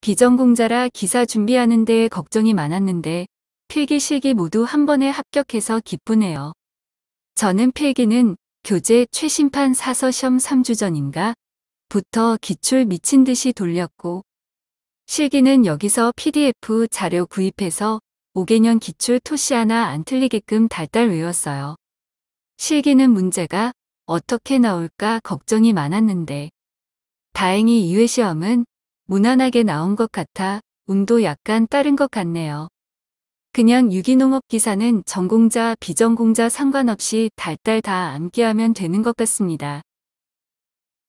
비전공자라 기사 준비하는 데 걱정이 많았는데 필기 실기 모두 한 번에 합격해서 기쁘네요. 저는 필기는 교재 최신판 사서 시험 3주 전인가 부터 기출 미친 듯이 돌렸고 실기는 여기서 PDF 자료 구입해서 5개년 기출 토시 하나 안 틀리게끔 달달 외웠어요. 실기는 문제가 어떻게 나올까 걱정이 많았는데 다행히 2회 시험은 무난하게 나온 것 같아 운도 약간 따른 것 같네요. 그냥 유기농업 기사는 전공자, 비전공자 상관없이 달달 다 암기하면 되는 것 같습니다.